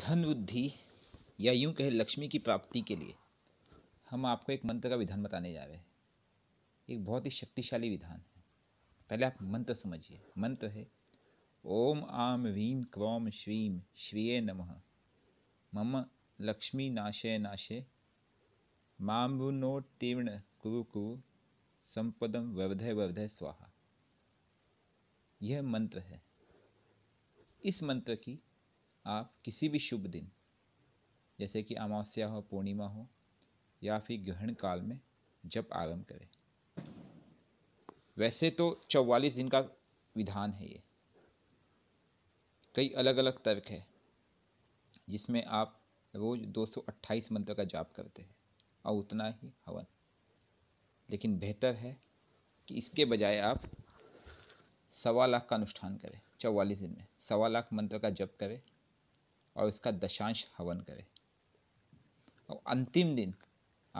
धन वृद्धि या यूं कहे लक्ष्मी की प्राप्ति के लिए हम आपको एक मंत्र का विधान बताने जा रहे हैं एक बहुत ही शक्तिशाली विधान है पहले आप मंत्र समझिए मंत्र है ओम आम वीम क्वम श्रीम श्रिय नमः मम लक्ष्मी नाशे नाशे माम्बुनो तीर्ण कुरु कुरु संपदम वर्धय वर्धय स्वाहा यह मंत्र है इस मंत्र की आप किसी भी शुभ दिन जैसे कि अमावस्या हो पूर्णिमा हो या फिर ग्रहण काल में जब आरम्भ करें वैसे तो 44 दिन का विधान है ये कई अलग अलग तर्क है जिसमें आप रोज 228 मंत्र का जाप करते हैं और उतना ही हवन लेकिन बेहतर है कि इसके बजाय आप सवा लाख का अनुष्ठान करें चौवालीस दिन में सवा लाख मंत्र का जप करें और इसका दशांश हवन करें और अंतिम दिन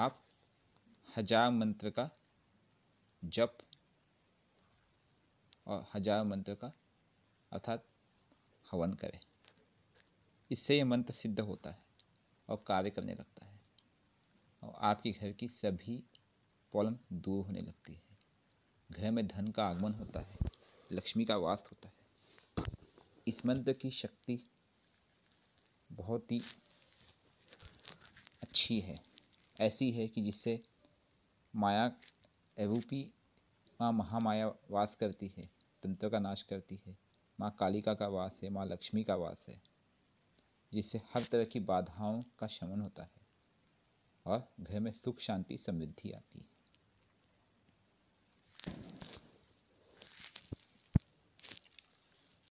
आप हजार मंत्र का जप और हजार मंत्र का अर्थात हवन करें इससे यह मंत्र सिद्ध होता है और कार्य करने लगता है और आपके घर की सभी प्रॉब्लम दूर होने लगती है घर में धन का आगमन होता है लक्ष्मी का वास होता है इस मंत्र की शक्ति बहुत ही अच्छी है ऐसी है कि जिससे माया एवूपी माँ महामाया वास करती है तंत्र का नाश करती है माँ कालिका का वास है माँ लक्ष्मी का वास है जिससे हर तरह की बाधाओं का शमन होता है और घर में सुख शांति समृद्धि आती है